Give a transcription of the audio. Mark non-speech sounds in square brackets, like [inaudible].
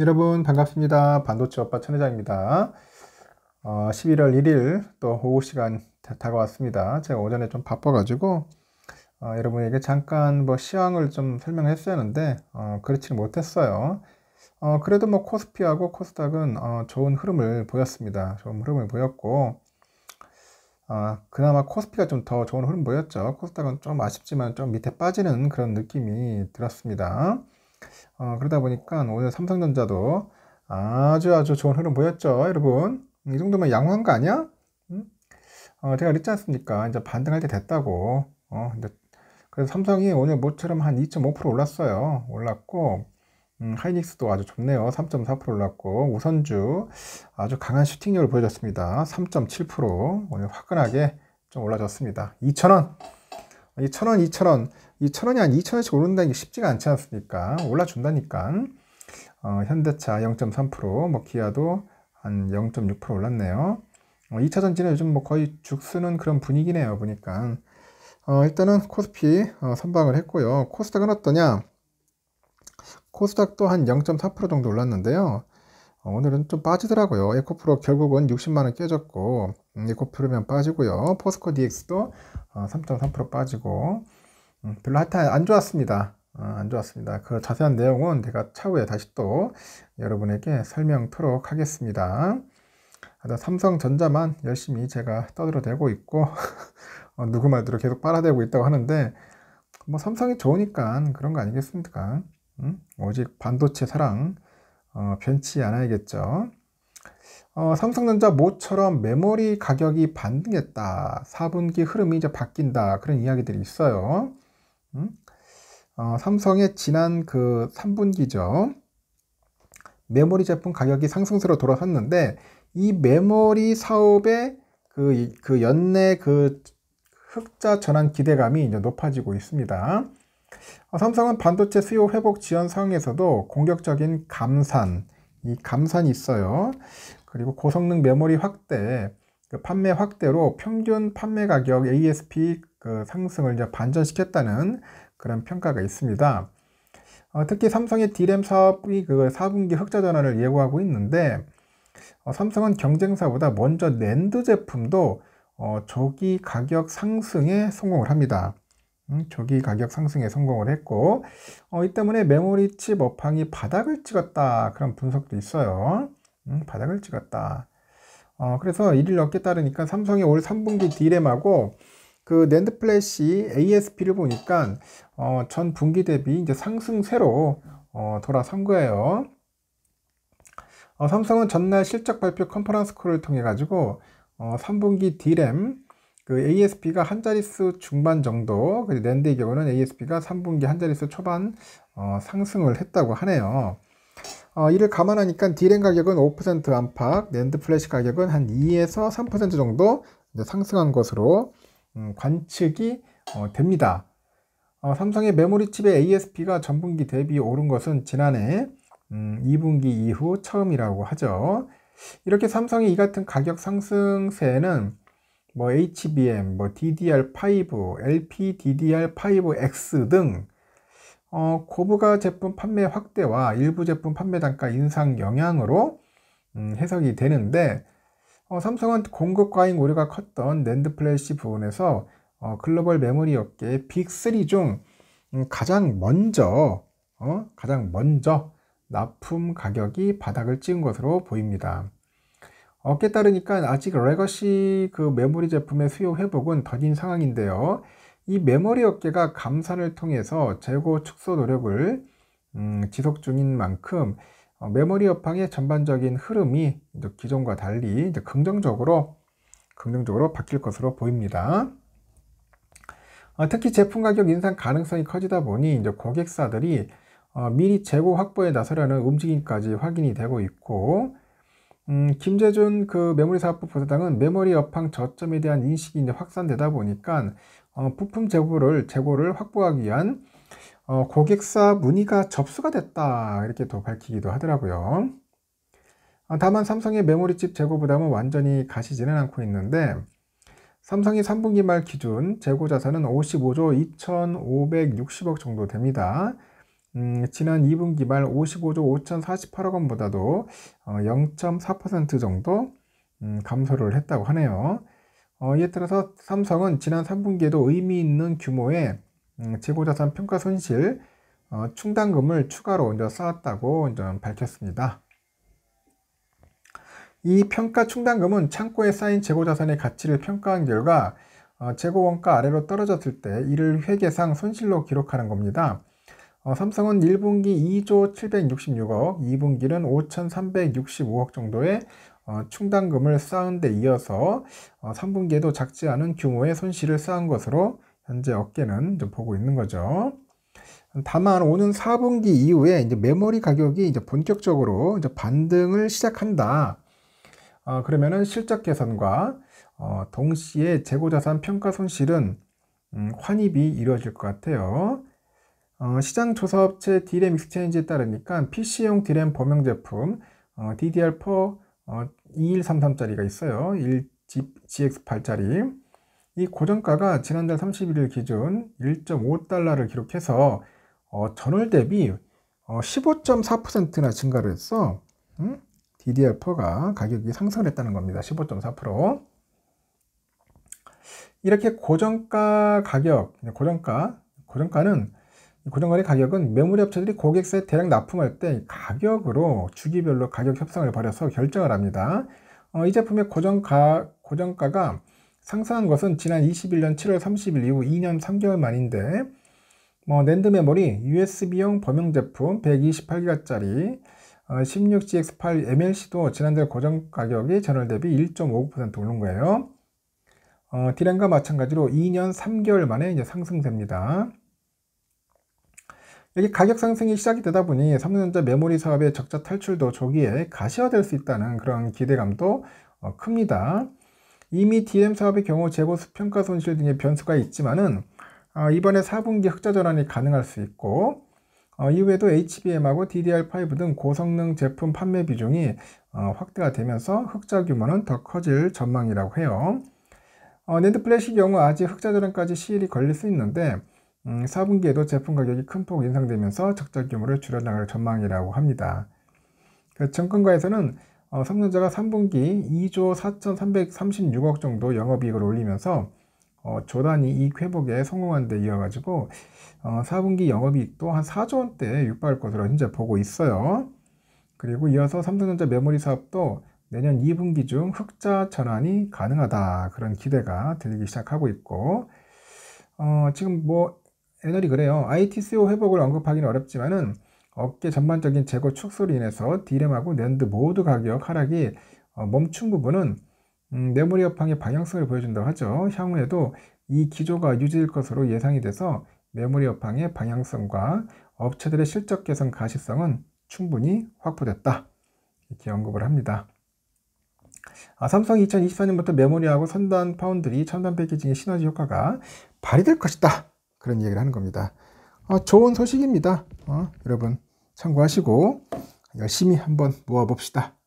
여러분 반갑습니다. 반도체 오빠 천혜장입니다 어, 11월 1일 또 오후 시간 다가왔습니다. 제가 오전에 좀 바빠가지고 어, 여러분에게 잠깐 뭐 시황을 좀 설명했어야 하는데 어, 그렇지 못했어요. 어, 그래도 뭐 코스피하고 코스닥은 어, 좋은 흐름을 보였습니다. 좋은 흐름을 보였고 어, 그나마 코스피가 좀 더 좋은 흐름 보였죠. 코스닥은 좀 아쉽지만 좀 밑에 빠지는 그런 느낌이 들었습니다. 어, 그러다 보니까 오늘 삼성전자도 아주 아주 좋은 흐름 보였죠 여러분 이 정도면 양호한 거 아니야? 음? 어, 제가 그랬지 않습니까 이제 반등할 때 됐다고 어, 이제 그래서 삼성이 오늘 모처럼 한 2.5% 올랐어요 올랐고 음, 하이닉스도 아주 좋네요 3.4% 올랐고 우선주 아주 강한 슈팅력을 보여줬습니다 3.7% 오늘 화끈하게 좀 올라졌습니다 2,000원 이 천원, 이 천원, 이 천원이 한 이천원씩 오른다는 게 쉽지가 않지 않습니까? 올라준다니까. 어, 현대차 0.3%, 뭐 기아도 한 0.6% 올랐네요. 어, 2차 전지는 요즘 뭐 거의 죽쓰는 그런 분위기네요, 보니까. 어, 일단은 코스피 어, 선방을 했고요. 코스닥은 어떠냐? 코스닥 또한 0.4% 정도 올랐는데요. 어, 오늘은 좀 빠지더라고요. 에코프로 결국은 60만원 깨졌고 음, 에코프로면 빠지고요. 포스코 DX도 3.3% 어, 빠지고 음, 별로 하여튼 안 좋았습니다. 어, 안 좋았습니다. 그 자세한 내용은 제가 차후에 다시 또 여러분에게 설명토록 하겠습니다. 삼성전자만 열심히 제가 떠들어대고 있고 [laughs] 누구 말대로 계속 빨아대고 있다고 하는데 뭐 삼성이 좋으니까 그런 거 아니겠습니까? 응? 음? 오직 반도체 사랑 어, 변치 않아야겠죠. 어, 삼성전자 모처럼 메모리 가격이 반등했다. 4분기 흐름이 이제 바뀐다. 그런 이야기들이 있어요. 음? 어, 삼성의 지난 그 3분기죠. 메모리 제품 가격이 상승세로 돌아섰는데 이 메모리 사업의 그, 그 연내 그 흑자 전환 기대감이 이제 높아지고 있습니다. 어, 삼성은 반도체 수요 회복 지연 상황에서도 공격적인 감산, 이 감산이 있어요. 그리고 고성능 메모리 확대, 그 판매 확대로 평균 판매 가격 ASP 그 상승을 이제 반전시켰다는 그런 평가가 있습니다. 어, 특히 삼성의 디램 사업이 그 4분기 흑자 전환을 예고하고 있는데 어, 삼성은 경쟁사보다 먼저 낸드 제품도 어, 조기 가격 상승에 성공을 합니다. 음, 조기 가격 상승에 성공을 했고 어, 이 때문에 메모리 칩 업황이 바닥을 찍었다 그런 분석도 있어요 음, 바닥을 찍었다 어, 그래서 이를 얻게 따르니까 삼성의 올 3분기 디램하고 그 낸드 플래시 ASP를 보니까 어, 전 분기 대비 이제 상승세로 어, 돌아선 거예요 어, 삼성은 전날 실적 발표 컨퍼런스 콜을 통해 가지고 어, 3분기 디램 그 ASP가 한 자릿수 중반 정도, 그리고 낸드의 경우는 ASP가 3분기 한 자릿수 초반 어, 상승을 했다고 하네요. 어, 이를 감안하니까 디램 가격은 5% 안팎, 랜드 플래시 가격은 한 2에서 3% 정도 상승한 것으로 음, 관측이 어, 됩니다. 어, 삼성의 메모리 칩의 ASP가 전분기 대비 오른 것은 지난해 음, 2분기 이후 처음이라고 하죠. 이렇게 삼성이 이 같은 가격 상승세에는 뭐 HBM, 뭐 DDR5, LPDDR5X 등 어, 고부가 제품 판매 확대와 일부 제품 판매 단가 인상 영향으로 음, 해석이 되는데 어, 삼성은 공급 과잉 우려가 컸던 랜드 플래시 부분에서 어, 글로벌 메모리 업계 빅3 중 음, 가장 먼저 어, 가장 먼저 납품 가격이 바닥을 찍은 것으로 보입니다. 업계 따르니까 아직 레거시 그 메모리 제품의 수요 회복은 더딘 상황인데요. 이 메모리 업계가 감산을 통해서 재고 축소 노력을 음, 지속 중인 만큼 어, 메모리 업황의 전반적인 흐름이 기존과 달리 긍정적으로 긍정적으로 바뀔 것으로 보입니다. 어, 특히 제품 가격 인상 가능성이 커지다 보니 이제 고객사들이 어, 미리 재고 확보에 나서려는 움직임까지 확인이 되고 있고 음, 김재준 그 메모리 사업부 부사장은 메모리 여황 저점에 대한 인식이 이제 확산되다 보니까 어, 부품 재고를 재고를 확보하기 위한 어, 고객사 문의가 접수가 됐다 이렇게 또 밝히기도 하더라고요. 아, 다만 삼성의 메모리칩 재고 부담은 완전히 가시지는 않고 있는데 삼성이 3분기 말 기준 재고 자산은 55조 2,560억 정도 됩니다. 음, 지난 2분기 말 55조 5,048억 원보다도 어, 0.4% 정도 음, 감소를 했다고 하네요. 어, 이에 따라서 삼성은 지난 3분기에도 의미 있는 규모의 음, 재고자산 평가 손실 어, 충당금을 추가로 이제 쌓았다고 이제 밝혔습니다. 이 평가 충당금은 창고에 쌓인 재고자산의 가치를 평가한 결과 어, 재고원가 아래로 떨어졌을 때 이를 회계상 손실로 기록하는 겁니다. 어, 삼성은 1분기 2조 766억, 2분기는 5,365억 정도의 어, 충당금을 쌓은 데 이어서 어, 3분기에도 작지 않은 규모의 손실을 쌓은 것으로 현재 업계는 보고 있는 거죠. 다만 오는 4분기 이후에 이제 메모리 가격이 이제 본격적으로 이제 반등을 시작한다. 어, 그러면은 실적 개선과 어, 동시에 재고자산 평가 손실은 음, 환입이 이루어질 것 같아요. 어, 시장조사업체 디램 익스체인지에 따르니까 PC용 디램 범용 제품 어, DDR 4 어, 2133짜리가 있어요. 1GX8짜리 이 고정가가 지난달 31일 기준 1.5달러를 기록해서 어, 전월 대비 어, 15.4%나 증가를 했어. 응? 음? DDR 퍼가 가격이 상승을 했다는 겁니다. 15.4% 이렇게 고정가 가격, 고정가, 고정가는 고정거리 가격은 매물 업체들이 고객사에 대량 납품할 때 가격으로 주기별로 가격 협상을 벌여서 결정을 합니다. 어, 이 제품의 고정가, 고정가가 상승한 것은 지난 21년 7월 30일 이후 2년 3개월 만인데 뭐 랜드 메모리 u s b 용 범용 제품 128기가짜리 어, 16GX8 MLC도 지난달 고정 가격이 전월 대비 1.59% 오른 거예요. 어, 디램과 마찬가지로 2년 3개월 만에 이제 상승됩니다. 이게 가격 상승이 시작이 되다 보니 삼성전자 메모리 사업의 적자 탈출도 조기에 가시화될 수 있다는 그런 기대감도 어, 큽니다. 이미 d m 사업의 경우 재고 수평가 손실 등의 변수가 있지만은 어, 이번에 4분기 흑자 전환이 가능할 수 있고 어, 이후에도 HBM하고 DDR5 등 고성능 제품 판매 비중이 어, 확대가 되면서 흑자 규모는 더 커질 전망이라고 해요. 어, 랜드 플래시 경우 아직 흑자 전환까지 시일이 걸릴 수 있는데 음, 4분기에도 제품 가격이 큰 폭 인상되면서 적자 규모를 줄여나갈 전망이라고 합니다. 정권과에서는 그 어, 삼성자가 3분기 2조 4,336억 정도 영업이익을 올리면서 어, 조단이 이익 회복에 성공한 데 이어가지고 어, 4분기 영업이익도 한 4조 원대에 육박할 것으로 현재 보고 있어요. 그리고 이어서 삼성전자 메모리 사업도 내년 2분기 중 흑자 전환이 가능하다 그런 기대가 들리기 시작하고 있고 어, 지금 뭐 애널이 그래요. ITCO 회복을 언급하기는 어렵지만은 업계 전반적인 재고 축소로 인해서 디램하고 랜드 모두 가격 하락이 어, 멈춘 부분은 음, 메모리 업황의 방향성을 보여준다고 하죠. 향후에도 이 기조가 유지될 것으로 예상이 돼서 메모리 업황의 방향성과 업체들의 실적 개선 가시성은 충분히 확보됐다. 이렇게 언급을 합니다. 아, 삼성이 2024년부터 메모리하고 선단 파운드리 첨단 패키징의 시너지 효과가 발휘될 것이다. 그런 얘기를 하는 겁니다. 어, 좋은 소식입니다. 어, 여러분 참고하시고 열심히 한번 모아봅시다.